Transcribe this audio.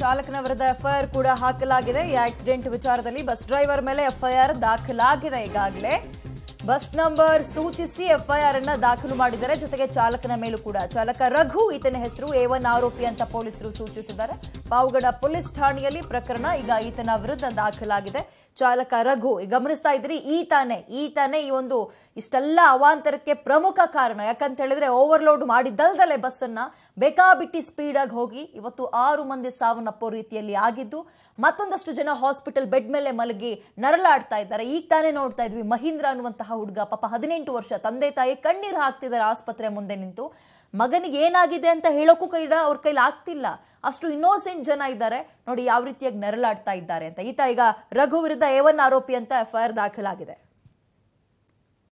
ಚಾಲಕನ ವಿರುದ್ಧ ಎಫ್ಐಆರ್ ಕೂಡ ಹಾಕಲಾಗಿದೆ ಈ ಆಕ್ಸಿಡೆಂಟ್ ವಿಚಾರದಲ್ಲಿ ಬಸ್ ಡ್ರೈವರ್ ಮೇಲೆ ಎಫ್ಐಆರ್ ದಾಖಲಾಗಿದೆ ಈಗಾಗಲೇ ಬಸ್ ನಂಬರ್ ಸೂಚಿಸಿ ಎಫ್ಐಆರ್ ಅನ್ನ ದಾಖಲು ಮಾಡಿದ್ದಾರೆ ಜೊತೆಗೆ ಚಾಲಕನ ಮೇಲೂ ಕೂಡ ಚಾಲಕ ರಘು ಈತನ ಹೆಸರು ಎ ಒನ್ ಆರೋಪಿ ಅಂತ ಪೊಲೀಸರು ಸೂಚಿಸಿದ್ದಾರೆ ಪಾವಗಡ ಪೊಲೀಸ್ ಠಾಣೆಯಲ್ಲಿ ಪ್ರಕರಣ ಈಗ ಈತನ ವಿರುದ್ಧ ದಾಖಲಾಗಿದೆ ಚಾಲಕ ರಘು ಗಮನಿಸ್ತಾ ಇದ್ರಿ ಈತಾನೆ ಈತಾನೆ ಈ ಒಂದು ಇಷ್ಟೆಲ್ಲ ಅವಾಂತರಕ್ಕೆ ಪ್ರಮುಖ ಕಾರಣ ಯಾಕಂತ ಹೇಳಿದ್ರೆ ಓವರ್ಲೋಡ್ ಬಸ್ ಬಸ್ಸನ್ನ ಬೇಕಾಬಿಟ್ಟಿ ಆಗಿ ಹೋಗಿ ಇವತ್ತು ಆರು ಮಂದಿ ಸಾವನ್ನಪ್ಪೋ ರೀತಿಯಲ್ಲಿ ಆಗಿದ್ದು ಮತ್ತೊಂದಷ್ಟು ಜನ ಹಾಸ್ಪಿಟಲ್ ಬೆಡ್ ಮೇಲೆ ಮಲಗಿ ನರಳಾಡ್ತಾ ಇದ್ದಾರೆ ಈಗ ತಾನೇ ನೋಡ್ತಾ ಇದ್ವಿ ಮಹೀಂದ್ರ ಅನ್ನುವಂತಹ ಹುಡುಗ ಪಾಪ ಹದಿನೆಂಟು ವರ್ಷ ತಂದೆ ತಾಯಿ ಕಣ್ಣೀರು ಹಾಕ್ತಿದ್ದಾರೆ ಆಸ್ಪತ್ರೆ ಮುಂದೆ ನಿಂತು ಮಗನಿಗೆ ಏನಾಗಿದೆ ಅಂತ ಹೇಳೋಕ್ಕೂ ಕೈಡ ಅವ್ರ ಕೈಲಿ ಆಗ್ತಿಲ್ಲ ಅಷ್ಟು ಇನ್ನೋಸೆಂಟ್ ಜನ ಇದ್ದಾರೆ ನೋಡಿ ಯಾವ ರೀತಿಯಾಗಿ ನೆರಳಾಡ್ತಾ ಇದ್ದಾರೆ ಅಂತ ಈತ ಈಗ ರಘು ವಿರುದ್ಧ ಏವನ್ ಆರೋಪಿ ಅಂತ ಎಫ್ಐಆರ್ ದಾಖಲಾಗಿದೆ